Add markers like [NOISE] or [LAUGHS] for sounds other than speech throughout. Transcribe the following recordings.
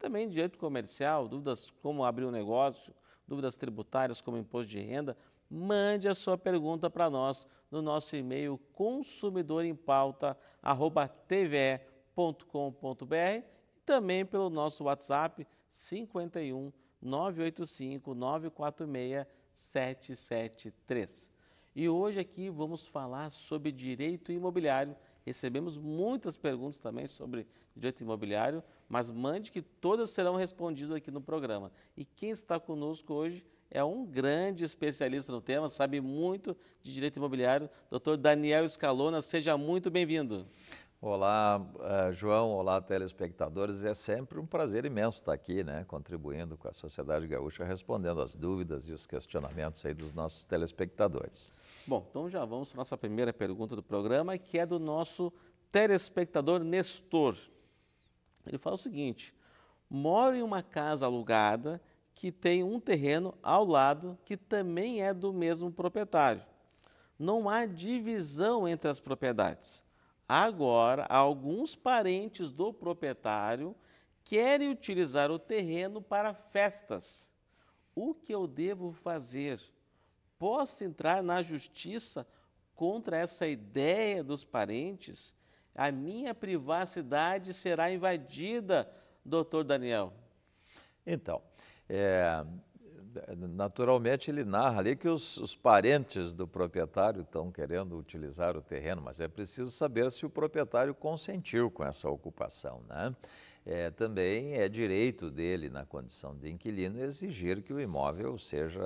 também direito comercial, dúvidas como abrir um negócio, dúvidas tributárias como imposto de renda, mande a sua pergunta para nós no nosso e-mail consumidorempauta@tve.com.br e também pelo nosso WhatsApp 51 985 946 773. E hoje aqui vamos falar sobre direito imobiliário. Recebemos muitas perguntas também sobre direito imobiliário mas mande que todas serão respondidas aqui no programa. E quem está conosco hoje é um grande especialista no tema, sabe muito de direito imobiliário, doutor Daniel Escalona. Seja muito bem-vindo. Olá, eh, João, olá, telespectadores. É sempre um prazer imenso estar aqui, né, contribuindo com a Sociedade Gaúcha, respondendo as dúvidas e os questionamentos aí dos nossos telespectadores. Bom, então já vamos para a nossa primeira pergunta do programa, que é do nosso telespectador Nestor. Ele fala o seguinte: moro em uma casa alugada que tem um terreno ao lado que também é do mesmo proprietário. Não há divisão entre as propriedades. Agora, alguns parentes do proprietário querem utilizar o terreno para festas. O que eu devo fazer? Posso entrar na justiça contra essa ideia dos parentes? A minha privacidade será invadida, doutor Daniel. Então, é, naturalmente ele narra ali que os, os, parentes do proprietário estão querendo utilizar o terreno, mas é preciso saber se o proprietário consentiu com essa ocupação, né? É, também é direito dele, na condição de inquilino, exigir que o imóvel seja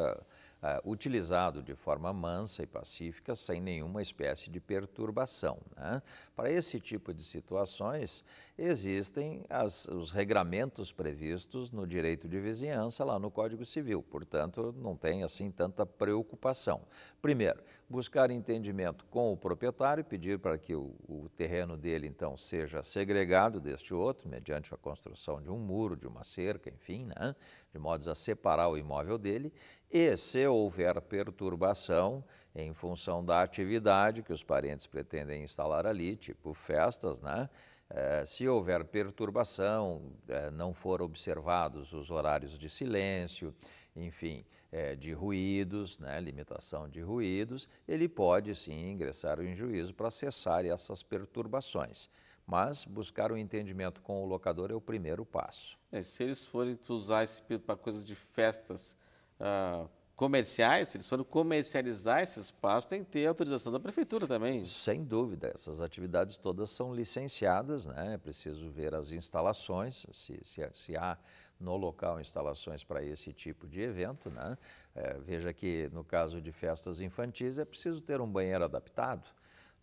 uh, utilizado de forma mansa e pacífica, sem nenhuma espécie de perturbação. Né? Para esse tipo de situações, existem as, os regramentos previstos no direito de vizinhança, lá no Código Civil, portanto, não tem assim tanta preocupação. Primeiro, buscar entendimento com o proprietário, pedir para que o, o terreno dele, então, seja segregado deste outro, mediante a construção de um muro, de uma cerca, enfim, né? de modo a separar o imóvel dele, e se houver perturbação em função da atividade que os parentes pretendem instalar ali, tipo festas, né? Eh, se houver perturbação, eh, não foram observados os horários de silêncio, enfim, eh, de ruídos, né, limitação de ruídos, ele pode sim ingressar em juízo para cessar essas perturbações. Mas buscar o um entendimento com o locador é o primeiro passo. É, se eles forem usar esse período para coisas de festas ah, comerciais, se eles forem comercializar esse espaço, tem que ter autorização da prefeitura também. Sem dúvida, essas atividades todas são licenciadas, né? é preciso ver as instalações, se, se, se há no local instalações para esse tipo de evento. Né? É, veja que no caso de festas infantis é preciso ter um banheiro adaptado,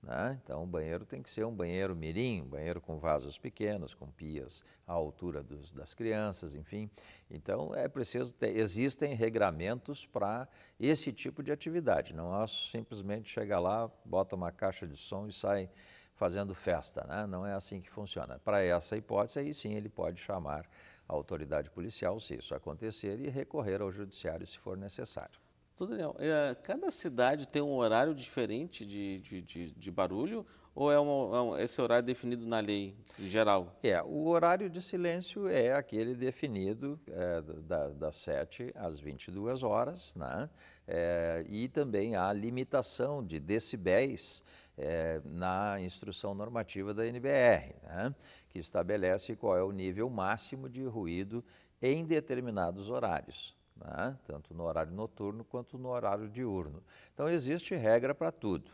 né? Então, o banheiro tem que ser um banheiro mirim, um banheiro com vasos pequenos, com pias à altura dos, das crianças, enfim. Então, é preciso ter, existem regramentos para esse tipo de atividade. Não é simplesmente chegar lá, bota uma caixa de som e sai fazendo festa, né? não é assim que funciona. Para essa hipótese, aí sim ele pode chamar a autoridade policial, se isso acontecer, e recorrer ao judiciário se for necessário. Tudo, Daniel, é, cada cidade tem um horário diferente de, de, de, de barulho ou é, uma, é esse horário é definido na lei geral? É, o horário de silêncio é aquele definido é, da, das 7 às 22 horas, né? É, e também há limitação de decibéis é, na instrução normativa da NBR, né? que estabelece qual é o nível máximo de ruído em determinados horários né? tanto no horário noturno quanto no horário diurno. Então, existe regra para tudo.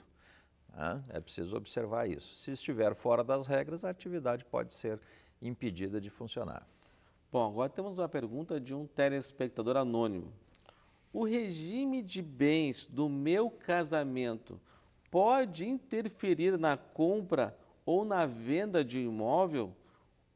Né? É preciso observar isso. Se estiver fora das regras, a atividade pode ser impedida de funcionar. Bom, agora temos uma pergunta de um telespectador anônimo. O regime de bens do meu casamento pode interferir na compra ou na venda de imóvel?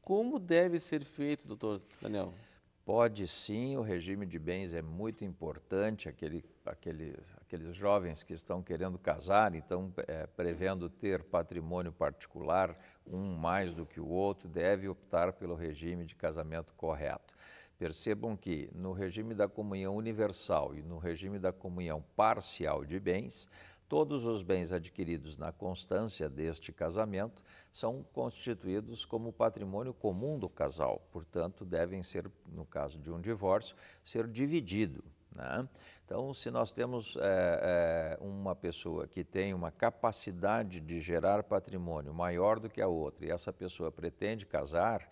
Como deve ser feito, doutor Daniel? Pode sim, o regime de bens é muito importante, aquele, aquele, aqueles jovens que estão querendo casar, então é, prevendo ter patrimônio particular, um mais do que o outro, deve optar pelo regime de casamento correto. Percebam que no regime da comunhão universal e no regime da comunhão parcial de bens, Todos os bens adquiridos na constância deste casamento são constituídos como patrimônio comum do casal, portanto, devem ser, no caso de um divórcio, ser dividido. Né? Então, se nós temos é, é, uma pessoa que tem uma capacidade de gerar patrimônio maior do que a outra e essa pessoa pretende casar,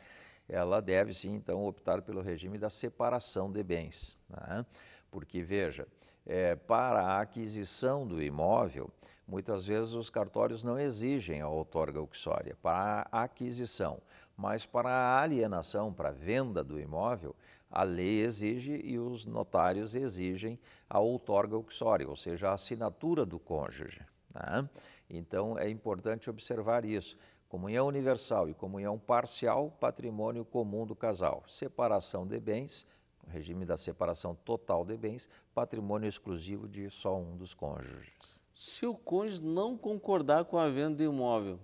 ela deve sim, então, optar pelo regime da separação de bens. Né? Porque, veja, é, para a aquisição do imóvel, muitas vezes os cartórios não exigem a outorga uxória para a aquisição, mas para a alienação, para a venda do imóvel, a lei exige e os notários exigem a outorga uxória, ou seja, a assinatura do cônjuge. Né? Então é importante observar isso. Comunhão universal e comunhão parcial, patrimônio comum do casal. Separação de bens, regime da separação total de bens, patrimônio exclusivo de só um dos cônjuges. Se o cônjuge não concordar com a venda do imóvel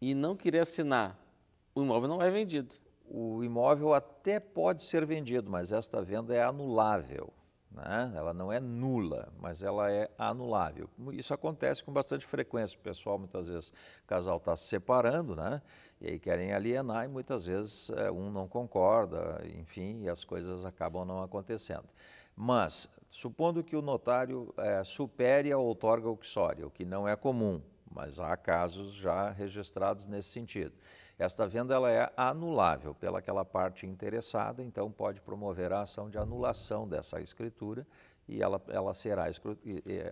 e não querer assinar, o imóvel não é vendido. O imóvel até pode ser vendido, mas esta venda é anulável. Né? Ela não é nula, mas ela é anulável. Isso acontece com bastante frequência. O pessoal, muitas vezes, o casal está se separando, né? e aí querem alienar, e muitas vezes eh, um não concorda, enfim, e as coisas acabam não acontecendo. Mas, supondo que o notário é, supere a outorga uxória, o que não é comum, mas há casos já registrados nesse sentido. Esta venda ela é anulável pelaquela parte interessada, então pode promover a ação de anulação dessa escritura e ela, ela será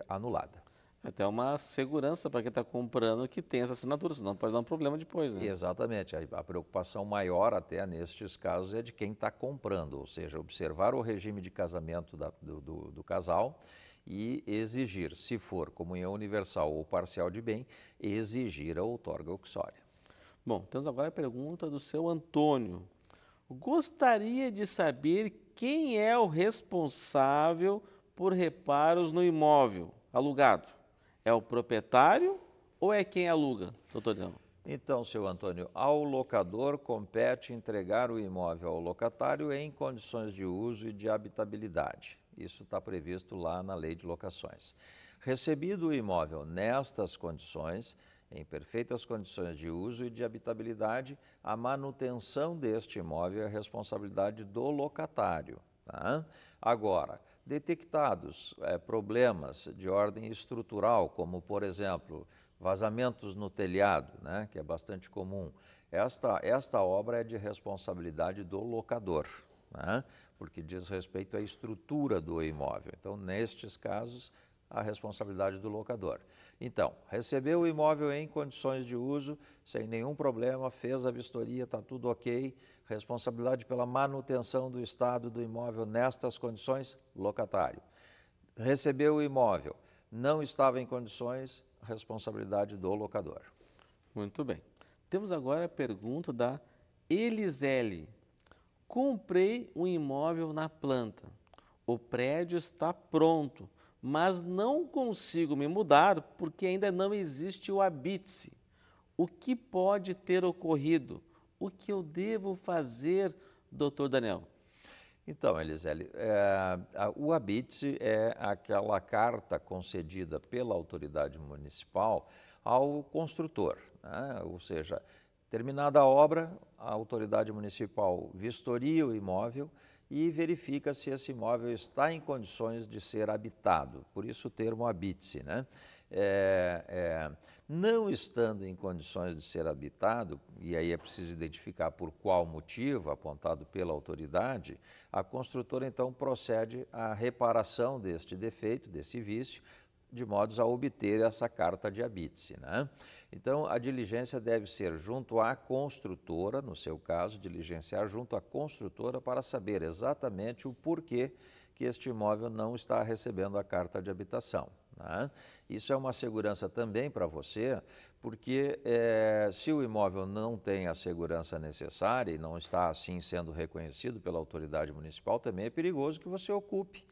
anulada. Até uma segurança para quem está comprando que tem essa assinatura, senão pode dar um problema depois. Né? Exatamente. A, preocupação maior, até nestes casos, é de quem está comprando, ou seja, observar o regime de casamento da, do, do, do casal e exigir, se for comunhão universal ou parcial de bem, exigir a outorga uxória. Bom, temos agora a pergunta do seu Antônio. Gostaria de saber quem é o responsável por reparos no imóvel alugado. É o proprietário ou é quem aluga, doutor Dão? Então, seu Antônio, ao locador compete entregar o imóvel ao locatário em condições de uso e de habitabilidade. Isso está previsto lá na Lei de Locações. Recebido o imóvel nestas condições, em perfeitas condições de uso e de habitabilidade, a manutenção deste imóvel é responsabilidade do locatário. Tá? Agora, detectados é, problemas de ordem estrutural, como, por exemplo, vazamentos no telhado, né, que é bastante comum, esta, esta obra é de responsabilidade do locador, né, porque diz respeito à estrutura do imóvel. Então, nestes casos, a responsabilidade do locador. Então, recebeu o imóvel em condições de uso, sem nenhum problema, fez a vistoria, está tudo ok. Responsabilidade pela manutenção do estado do imóvel nestas condições, locatário. Recebeu o imóvel, não estava em condições, responsabilidade do locador. Muito bem. Temos agora a pergunta da Elisele. Comprei um imóvel na planta. O prédio está pronto, mas não consigo me mudar porque ainda não existe o habite-se. O que pode ter ocorrido? O que eu devo fazer, doutor Daniel? Então, Elisele, é, o habite é aquela carta concedida pela autoridade municipal ao construtor, né? ou seja, terminada a obra, a autoridade municipal vistoria o imóvel, e verifica se esse imóvel está em condições de ser habitado, por isso o termo habite-se. Né? É, é, não estando em condições de ser habitado, e aí é preciso identificar por qual motivo, apontado pela autoridade, a construtora então procede à reparação deste defeito, desse vício, de modos a obter essa carta de habite-se. Né? Então, a diligência deve ser junto à construtora, no seu caso, diligenciar junto à construtora para saber exatamente o porquê que este imóvel não está recebendo a carta de habitação. Né? Isso é uma segurança também para você, porque é, se o imóvel não tem a segurança necessária e não está assim sendo reconhecido pela autoridade municipal, também é perigoso que você ocupe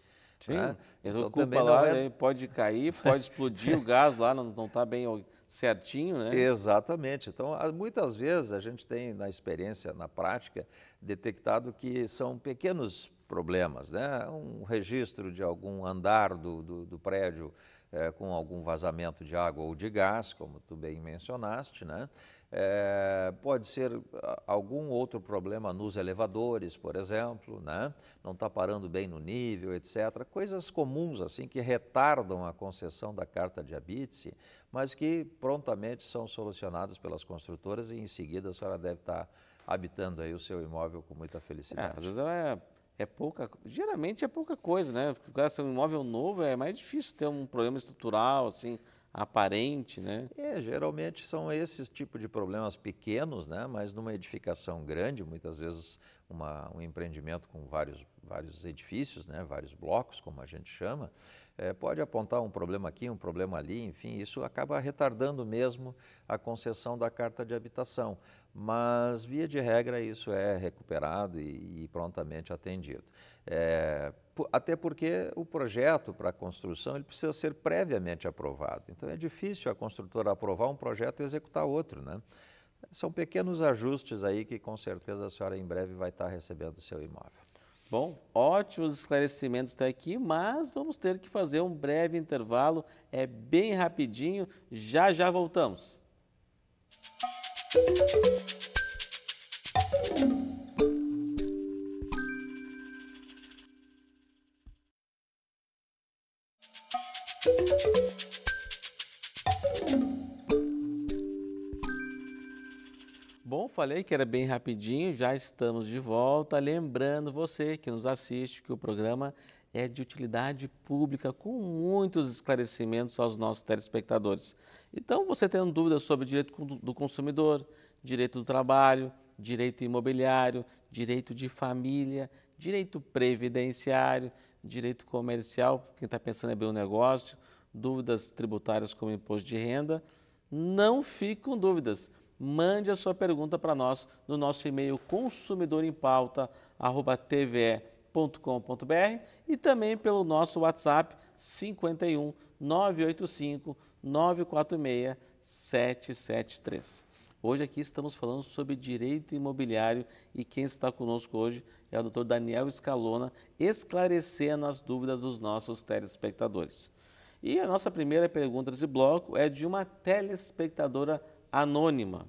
né? Sim, né? então também lá, é... pode cair, pode explodir o [LAUGHS] gás lá, não está bem certinho, né? Exatamente. Então, muitas vezes a gente tem na experiência, na prática, detectado que são pequenos problemas, né? Um registro de algum andar do, do, do prédio, é, com algum vazamento de água ou de gás, como tu bem mencionaste, né? É, pode ser algum outro problema nos elevadores, por exemplo, né? não está parando bem no nível, etc. Coisas comuns assim que retardam a concessão da carta de habite, mas que prontamente são solucionadas pelas construtoras e em seguida a senhora deve estar tá habitando aí o seu imóvel com muita felicidade. É, às vezes é é pouca, geralmente é pouca coisa, né? Porque se é um imóvel novo é mais difícil ter um problema estrutural assim aparente, né? É, geralmente são esses tipo de problemas pequenos, né? Mas numa edificação grande, muitas vezes uma, um empreendimento com vários vários edifícios, né? Vários blocos, como a gente chama, é, pode apontar um problema aqui, um problema ali, enfim, isso acaba retardando mesmo a concessão da carta de habitação. Mas, via de regra, isso é recuperado e, e prontamente atendido. É, até porque o projeto para construção ele precisa ser previamente aprovado. Então, é difícil a construtora aprovar um projeto e executar outro, né? São pequenos ajustes aí que com certeza a senhora em breve vai estar recebendo o seu imóvel. Bom, ótimos esclarecimentos até aqui, mas vamos ter que fazer um breve intervalo, é bem rapidinho, já já voltamos. Música Bom, falei que era bem rapidinho, já estamos de volta. Lembrando você que nos assiste que o programa é de utilidade pública, com muitos esclarecimentos aos nossos telespectadores. Então, você tendo dúvidas sobre direito do consumidor, direito do trabalho, direito imobiliário, direito de família, direito previdenciário, direito comercial, quem está pensando é em abrir um negócio, dúvidas tributárias como imposto de renda, não fique com dúvidas mande a sua pergunta para nós no nosso e-mail consumidorempauta@tve.com.br e também pelo nosso WhatsApp 51 985 946 773. Hoje aqui estamos falando sobre direito imobiliário e quem está conosco hoje é o Dr. Daniel Escalona, esclarecendo as dúvidas dos nossos telespectadores. E a nossa primeira pergunta desse bloco é de uma telespectadora anônima.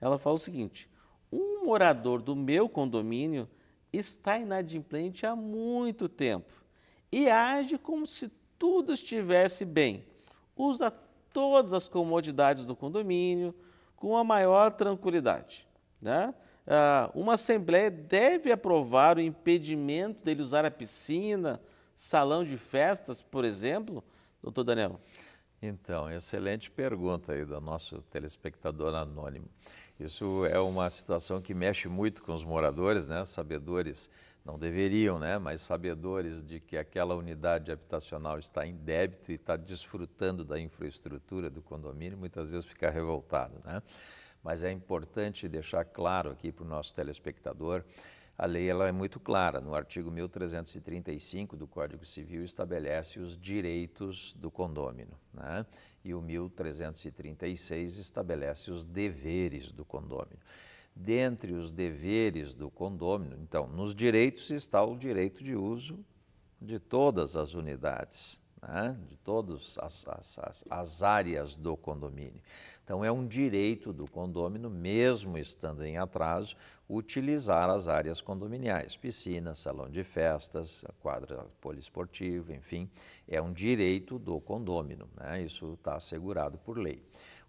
Ela fala o seguinte: um morador do meu condomínio está inadimplente há muito tempo e age como se tudo estivesse bem. Usa todas as comodidades do condomínio com a maior tranquilidade. Né? Ah, uma assembleia deve aprovar o impedimento dele usar a piscina, salão de festas, por exemplo, doutor Daniel? Então, excelente pergunta aí do nosso telespectador anônimo. Isso é uma situação que mexe muito com os moradores, né? Sabedores, não deveriam, né? Mas sabedores de que aquela unidade habitacional está em débito e está desfrutando da infraestrutura do condomínio, muitas vezes fica revoltado, né? Mas é importante deixar claro aqui para o nosso telespectador a lei ela é muito clara, no artigo 1335 do Código Civil estabelece os direitos do condômino, né? e o 1336 estabelece os deveres do condômino. Dentre os deveres do condômino, então, nos direitos está o direito de uso de todas as unidades, né? de todas as, as, as áreas do condomínio. Então, é um direito do condômino, mesmo estando em atraso, utilizar as áreas condominiais, piscina, salão de festas, quadra poliesportiva, enfim, é um direito do condômino, né? isso está assegurado por lei.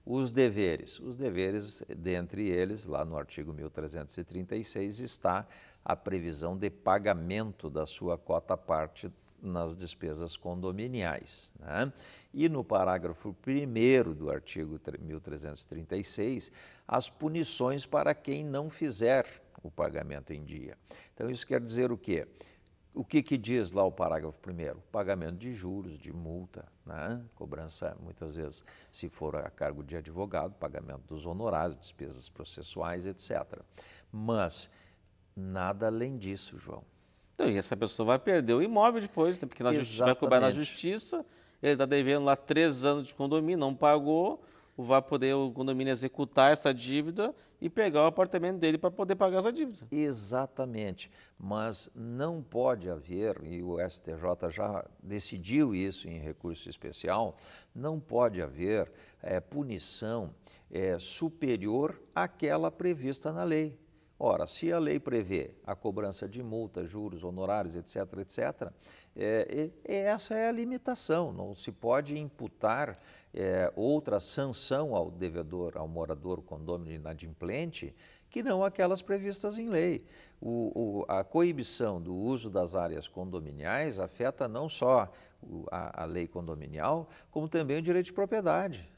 Os deveres, os deveres, dentre eles, lá no artigo 1336, está a previsão de pagamento da sua cota parte nas despesas condominiais. Né? E no parágrafo 1 do artigo 1336, as punições para quem não fizer o pagamento em dia. Então, isso quer dizer o quê? O que, que diz lá o parágrafo primeiro? Pagamento de juros, de multa, né? cobrança, muitas vezes, se for a cargo de advogado, pagamento dos honorários, despesas processuais, etc. Mas nada além disso, João. Então, e essa pessoa vai perder o imóvel depois, né? porque na justiça, vai cobrar na justiça, ele está devendo lá três anos de condomínio, não pagou, vai poder o condomínio executar essa dívida e pegar o apartamento dele para poder pagar essa dívida. Exatamente, mas não pode haver, e o STJ já decidiu isso em recurso especial, não pode haver é, punição é, superior àquela prevista na lei. Ora, se a lei prevê a cobrança de multas, juros, honorários, etc., etc., é, é, essa é a limitação. Não se pode imputar é, outra sanção ao devedor, ao morador, condômino inadimplente, que não aquelas previstas em lei. O, o, a coibição do uso das áreas condominiais afeta não só a, a lei condominial, como também o direito de propriedade.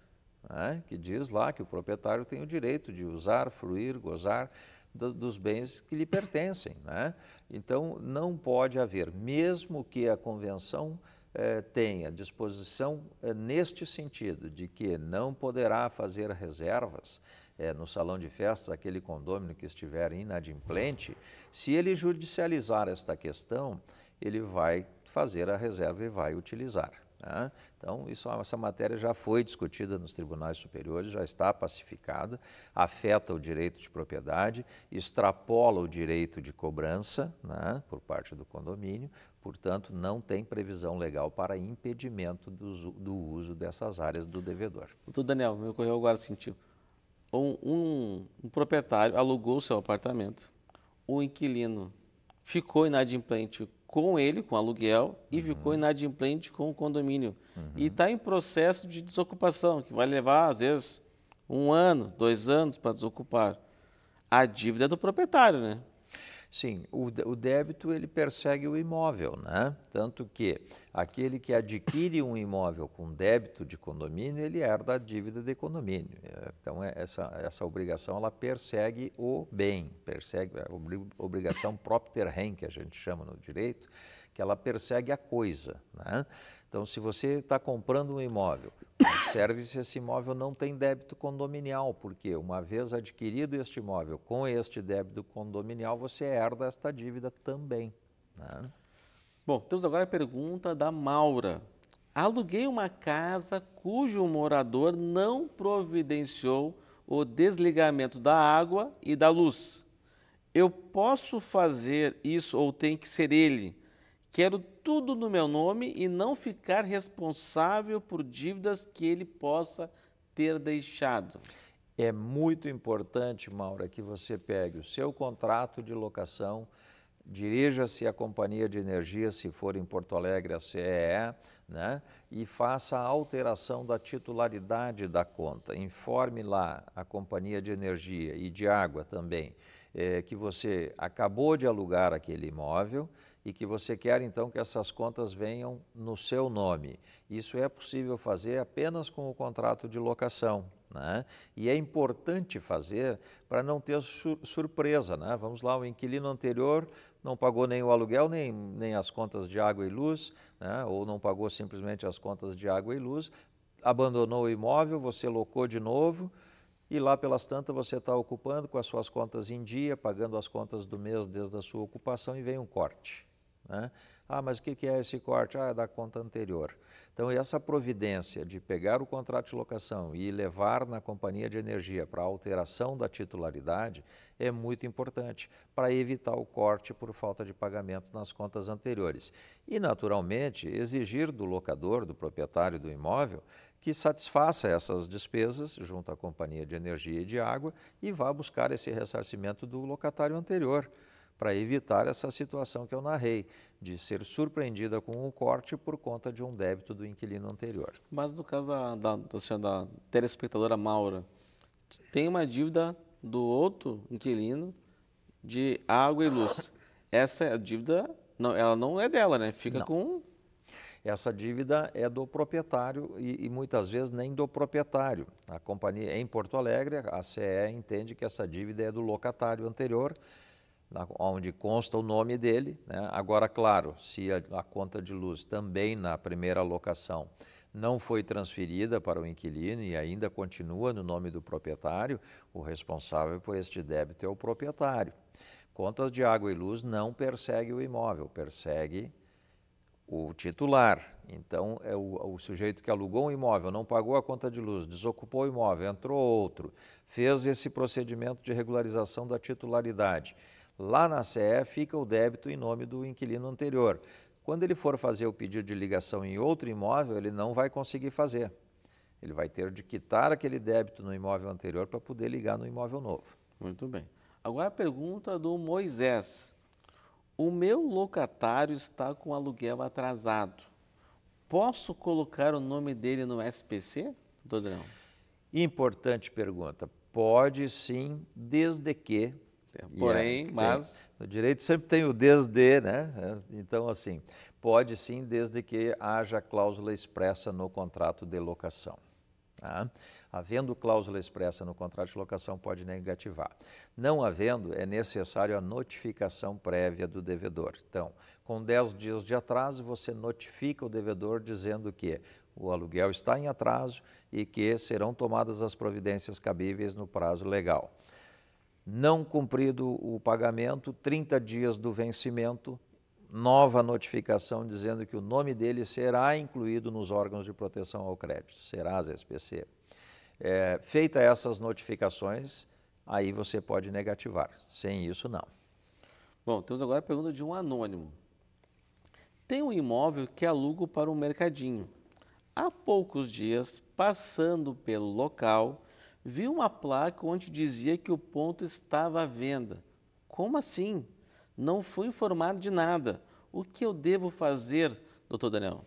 Né, que diz lá que o proprietário tem o direito de usar, fruir, gozar do, dos bens que lhe pertencem. Né? Então, não pode haver, mesmo que a convenção eh, tenha disposição eh, neste sentido, de que não poderá fazer reservas eh, no salão de festas, aquele condômino que estiver inadimplente, se ele judicializar esta questão, ele vai fazer a reserva e vai utilizar. Né? Então, isso, ah, essa matéria já foi discutida nos tribunais superiores, já está pacificada, afeta o direito de propriedade, extrapola o direito de cobrança né, por parte do condomínio, portanto, não tem previsão legal para impedimento do, do uso dessas áreas do devedor. Doutor Daniel, me ocorreu agora sentido. Um, um, um proprietário alugou o seu apartamento, o inquilino ficou inadimplente com ele, com aluguel, e uhum. ficou inadimplente com o condomínio. Uhum. E está em processo de desocupação, que vai levar, às vezes, um ano, dois anos para desocupar. A dívida é do proprietário, né? Sim, o, o débito ele persegue o imóvel, né? Tanto que aquele que adquire um imóvel com débito de condomínio, ele herda a dívida de condomínio. É, então, é, essa, essa obrigação ela persegue o bem, persegue a obrigação [LAUGHS] propter rem, que a gente chama no direito, que ela persegue a coisa, né? Então, se você está comprando um imóvel, observe [COUGHS] se esse imóvel não tem débito condominial, porque uma vez adquirido este imóvel com este débito condominial, você herda esta dívida também. Né? Bom, temos agora a pergunta da Maura. Aluguei uma casa cujo morador não providenciou o desligamento da água e da luz. Eu posso fazer isso ou tem que ser ele? Quero tudo no meu nome e não ficar responsável por dívidas que ele possa ter deixado. É muito importante, Maura, que você pegue o seu contrato de locação, dirija-se à companhia de energia, se for em Porto Alegre, a CEE, né? e faça a alteração da titularidade da conta. Informe lá a companhia de energia e de água também é, que você acabou de alugar aquele imóvel e que você quer então que essas contas venham no seu nome. Isso é possível fazer apenas com o contrato de locação. Né? E é importante fazer para não ter sur surpresa. Né? Vamos lá, o inquilino anterior não pagou nem o aluguel, nem, nem as contas de água e luz, né? ou não pagou simplesmente as contas de água e luz, abandonou o imóvel, você locou de novo, e lá pelas tantas você está ocupando com as suas contas em dia, pagando as contas do mês desde a sua ocupação e vem um corte. Né? Ah, mas o que é esse corte? Ah, é da conta anterior. Então, essa providência de pegar o contrato de locação e levar na companhia de energia para a alteração da titularidade é muito importante para evitar o corte por falta de pagamento nas contas anteriores. E, naturalmente, exigir do locador, do proprietário do imóvel, que satisfaça essas despesas junto à companhia de energia e de água e vá buscar esse ressarcimento do locatário anterior para evitar essa situação que eu narrei, de ser surpreendida com um corte por conta de um débito do inquilino anterior. Mas no caso da, da, da, da telespectadora Maura, tem uma dívida do outro inquilino de água e luz. Essa é dívida, não, ela não é dela, né? Fica não. com essa dívida é do proprietário e, e, muitas vezes nem do proprietário. A companhia em Porto Alegre, a CE entende que essa dívida é do locatário anterior na, onde consta o nome dele. Né? Agora, claro, se a, a, conta de luz também na primeira locação não foi transferida para o inquilino e ainda continua no nome do proprietário, o responsável por este débito é o proprietário. Contas de água e luz não persegue o imóvel, persegue o titular. Então, é o, o, sujeito que alugou um imóvel, não pagou a conta de luz, desocupou o imóvel, entrou outro, fez esse procedimento de regularização da titularidade. Lá na CE fica o débito em nome do inquilino anterior. Quando ele for fazer o pedido de ligação em outro imóvel, ele não vai conseguir fazer. Ele vai ter de quitar aquele débito no imóvel anterior para poder ligar no imóvel novo. Muito bem. Agora a pergunta do Moisés. O meu locatário está com aluguel atrasado. Posso colocar o nome dele no SPC, Dodrão? Importante pergunta. Pode sim, desde que é, porém, é, mas. Tem. O direito sempre tem o desde, né? É, então, assim, pode sim, desde que haja cláusula expressa no contrato de locação. Tá? Havendo cláusula expressa no contrato de locação, pode negativar. Não havendo, é necessário a notificação prévia do devedor. Então, com 10 dias de atraso, você notifica o devedor dizendo que o aluguel está em atraso e que serão tomadas as providências cabíveis no prazo legal não cumprido o pagamento, 30 dias do vencimento, nova notificação dizendo que o nome dele será incluído nos órgãos de proteção ao crédito, Serasa, SPC. É, feita essas notificações, aí você pode negativar. Sem isso, não. Bom, temos agora a pergunta de um anônimo. Tem um imóvel que alugo para um mercadinho. Há poucos dias, passando pelo local, vi uma placa onde dizia que o ponto estava à venda. Como assim? Não fui informado de nada. O que eu devo fazer, doutor Daniel?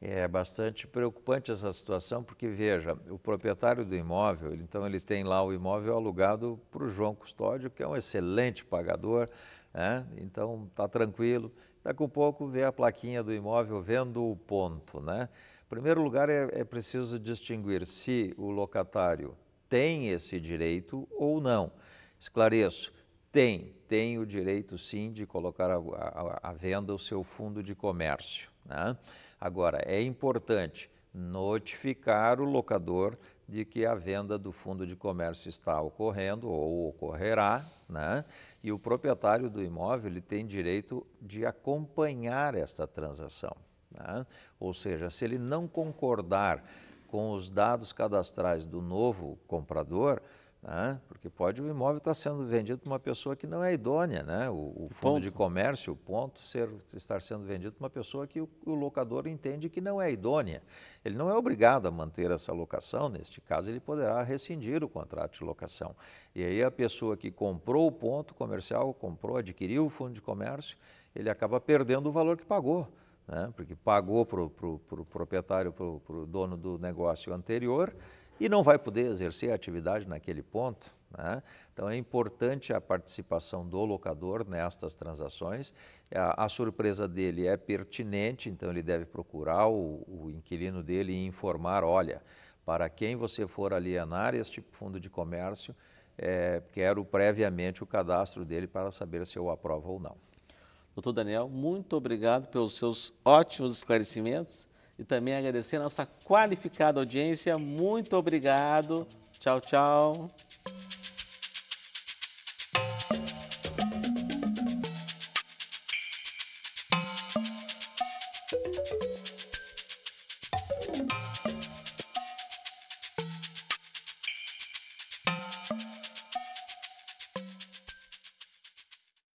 É bastante preocupante essa situação, porque veja, o proprietário do imóvel, então ele tem lá o imóvel alugado para o João Custódio, que é um excelente pagador, né? então está tranquilo. Daqui a pouco vê a plaquinha do imóvel vendo o ponto. Né? Em primeiro lugar, é, é preciso distinguir se o locatário tem esse direito ou não. Esclareço, tem, tem o direito sim de colocar à venda o seu fundo de comércio. Né? Agora, é importante notificar o locador de que a venda do fundo de comércio está ocorrendo ou ocorrerá, né? e o proprietário do imóvel ele tem direito de acompanhar esta transação. Né? Ou seja, se ele não concordar com os dados cadastrais do novo comprador, né? porque pode o imóvel estar tá sendo vendido para uma pessoa que não é idônea, né? o, o fundo ponto. de comércio, o ponto, ser, estar sendo vendido para uma pessoa que o, o, locador entende que não é idônea. Ele não é obrigado a manter essa locação, neste caso ele poderá rescindir o contrato de locação. E aí a pessoa que comprou o ponto comercial, comprou, adquiriu o fundo de comércio, ele acaba perdendo o valor que pagou né? porque pagou para o pro, pro proprietário, para o dono do negócio anterior e não vai poder exercer a atividade naquele ponto. Né? Então é importante a participação do locador nestas transações. A, a surpresa dele é pertinente, então ele deve procurar o, o inquilino dele e informar: olha, para quem você for alienar este fundo de comércio, é, quero previamente o cadastro dele para saber se eu aprovo ou não. Doutor Daniel, muito obrigado pelos seus ótimos esclarecimentos e também agradecer a nossa qualificada audiência. Muito obrigado. Tchau, tchau.